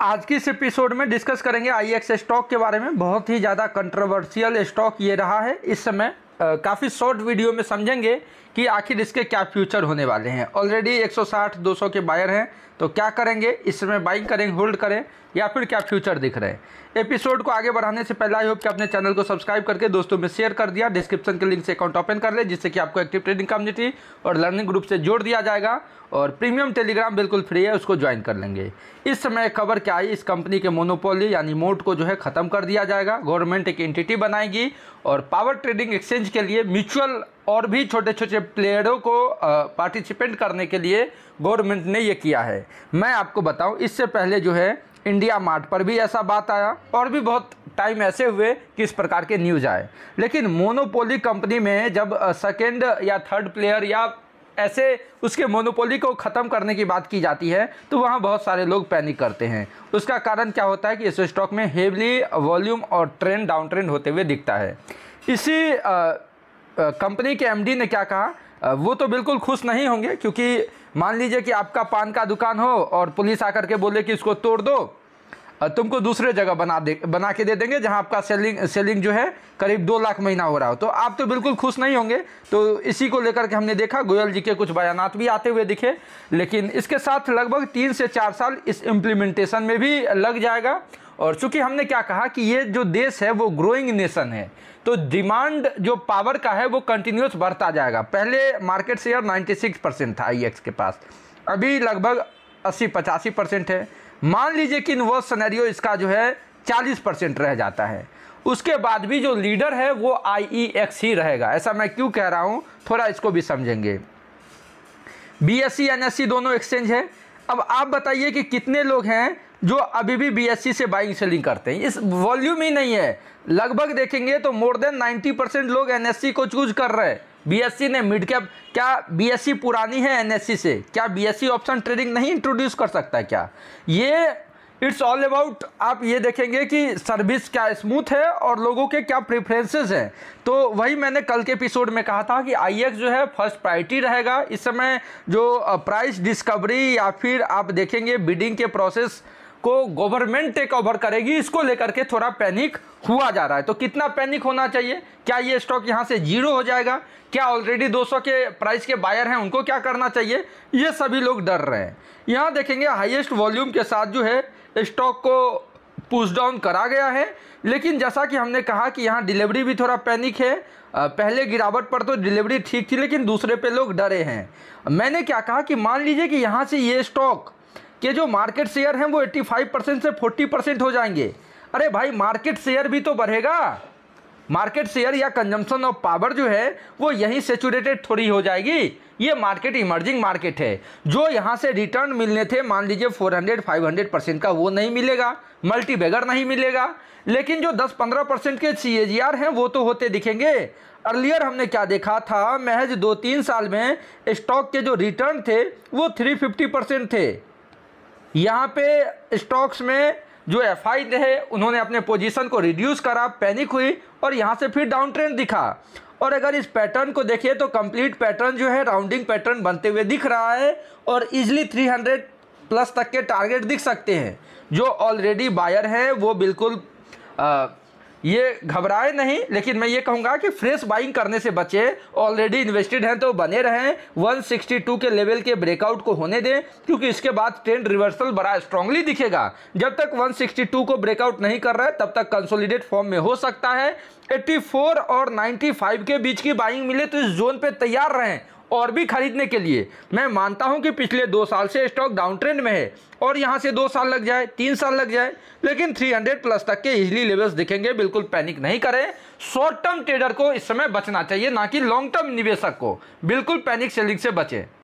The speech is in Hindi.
आज की इस एपिसोड में डिस्कस करेंगे आई एक्स स्टॉक के बारे में बहुत ही ज़्यादा कंट्रोवर्शियल स्टॉक ये रहा है इस समय काफ़ी शॉर्ट वीडियो में समझेंगे कि आखिर इसके क्या फ्यूचर होने वाले हैं ऑलरेडी 160 200 के बायर हैं तो क्या करेंगे इस समय बाइंग करें होल्ड करें या फिर क्या फ्यूचर दिख रहे हैं एपिसोड को आगे बढ़ाने से पहले आई होप कि अपने चैनल को सब्सक्राइब करके दोस्तों में शेयर कर दिया डिस्क्रिप्शन के लिंक से अकाउंट ओपन कर ले जिससे कि आपको एक्टिव ट्रेडिंग कम्युनिटी और लर्निंग ग्रुप से जोड़ दिया जाएगा और प्रीमियम टेलीग्राम बिल्कुल फ्री है उसको ज्वाइन कर लेंगे इस समय खबर क्या आई इस कंपनी के मोनोपोली यानी मोट को जो है ख़त्म कर दिया जाएगा गवर्नमेंट एक एंटिटी बनाएगी और पावर ट्रेडिंग एक्सचेंज के लिए म्यूचुअल और भी छोटे छोटे प्लेयरों को पार्टिसिपेंट करने के लिए गवर्नमेंट ने यह किया है मैं आपको बताऊं इससे पहले जो है इंडिया मार्ट पर भी ऐसा बात आया और भी बहुत टाइम ऐसे हुए कि इस प्रकार के न्यूज आए लेकिन मोनोपोली कंपनी में जब सेकेंड या थर्ड प्लेयर या ऐसे उसके मोनोपोली को ख़त्म करने की बात की जाती है तो वहाँ बहुत सारे लोग पैनिक करते हैं उसका कारण क्या होता है कि इस स्टॉक में हेवली वॉल्यूम और ट्रेंड डाउन ट्रेंड होते हुए दिखता है इसी कंपनी के एमडी ने क्या कहा वो तो बिल्कुल खुश नहीं होंगे क्योंकि मान लीजिए कि आपका पान का दुकान हो और पुलिस आकर के बोले कि इसको तोड़ दो तुमको दूसरे जगह बना दे बना के दे देंगे जहां आपका सेलिंग सेलिंग जो है करीब दो लाख महीना हो रहा हो तो आप तो बिल्कुल खुश नहीं होंगे तो इसी को लेकर के हमने देखा गोयल जी के कुछ बयान भी आते हुए दिखे लेकिन इसके साथ लगभग तीन से चार साल इस इम्प्लीमेंटेशन में भी लग जाएगा और चूंकि हमने क्या कहा कि ये जो देश है वो ग्रोइंग नेशन है तो डिमांड जो पावर का है वो कंटिन्यूस बढ़ता जाएगा पहले मार्केट शेयर 96 परसेंट था आई के पास अभी लगभग अस्सी पचासी परसेंट है मान लीजिए कि इन सनेरियो इसका जो है चालीस परसेंट रह जाता है उसके बाद भी जो लीडर है वो आई e ही रहेगा ऐसा मैं क्यों कह रहा हूँ थोड़ा इसको भी समझेंगे बी एस सी दोनों एक्सचेंज है अब आप बताइए कि कितने लोग हैं जो अभी भी बीएससी से बाइंग सेलिंग करते हैं इस वॉल्यूम ही नहीं है लगभग देखेंगे तो मोर देन 90 परसेंट लोग एनएससी को चूज कर रहे हैं बीएससी ने मिड कैप क्या बीएससी पुरानी है एनएससी से क्या बीएससी ऑप्शन ट्रेडिंग नहीं इंट्रोड्यूस कर सकता क्या ये इट्स ऑल अबाउट आप ये देखेंगे कि सर्विस क्या स्मूथ है और लोगों के क्या प्रेफरेंसेस हैं तो वही मैंने कल के एपिसोड में कहा था कि आई जो है फर्स्ट प्रायरिटी रहेगा इस समय जो प्राइस uh, डिस्कवरी या फिर आप देखेंगे बिडिंग के प्रोसेस को गवर्नमेंट टेक ओवर करेगी इसको लेकर के थोड़ा पैनिक हुआ जा रहा है तो कितना पैनिक होना चाहिए क्या ये स्टॉक यहाँ से जीरो हो जाएगा क्या ऑलरेडी 200 के प्राइस के बायर हैं उनको क्या करना चाहिए ये सभी लोग डर रहे हैं यहाँ देखेंगे हाईएस्ट वॉल्यूम के साथ जो है स्टॉक को पुश डाउन करा गया है लेकिन जैसा कि हमने कहा कि यहाँ डिलीवरी भी थोड़ा पैनिक है पहले गिरावट पर तो डिलीवरी ठीक थी लेकिन दूसरे पे लोग डरे हैं मैंने क्या कहा कि मान लीजिए कि यहाँ से ये स्टॉक के जो मार्केट शेयर हैं वो 85 परसेंट से 40 परसेंट हो जाएंगे अरे भाई मार्केट शेयर भी तो बढ़ेगा मार्केट शेयर या कंजम्पशन ऑफ पावर जो है वो यहीं सेचूरेटेड थोड़ी हो जाएगी ये मार्केट इमर्जिंग मार्केट है जो यहाँ से रिटर्न मिलने थे मान लीजिए 400 500 परसेंट का वो नहीं मिलेगा मल्टी नहीं मिलेगा लेकिन जो 10-15 परसेंट के सी हैं वो तो होते दिखेंगे अर्लियर हमने क्या देखा था महज दो तीन साल में स्टॉक के जो रिटर्न थे वो फिफ्टी परसेंट थे यहाँ पे स्टॉक्स में जो एफ आई थे उन्होंने अपने पोजीशन को रिड्यूस करा पैनिक हुई और यहाँ से फिर डाउन ट्रेंड दिखा और अगर इस पैटर्न को देखिए तो कंप्लीट पैटर्न जो है राउंडिंग पैटर्न बनते हुए दिख रहा है और इजली 300 प्लस तक के टारगेट दिख सकते हैं जो ऑलरेडी बायर हैं वो बिल्कुल आ, ये घबराए नहीं लेकिन मैं ये कहूँगा कि फ्रेश बाइंग करने से बचे ऑलरेडी इन्वेस्टेड हैं तो बने रहें 162 के लेवल के ब्रेकआउट को होने दें क्योंकि इसके बाद ट्रेंड रिवर्सल बड़ा स्ट्रांगली दिखेगा जब तक 162 को ब्रेकआउट नहीं कर रहा है तब तक कंसोलिडेट फॉर्म में हो सकता है 84 और 95 के बीच की बाइंग मिले तो इस जोन पर तैयार रहें और भी खरीदने के लिए मैं मानता हूं कि पिछले दो साल से स्टॉक डाउन ट्रेंड में है और यहां से दो साल लग जाए तीन साल लग जाए लेकिन 300 प्लस तक के इजली लेवल्स दिखेंगे बिल्कुल पैनिक नहीं करें शॉर्ट टर्म ट्रेडर को इस समय बचना चाहिए ना कि लॉन्ग टर्म निवेशक को बिल्कुल पैनिक सेलिंग से बचें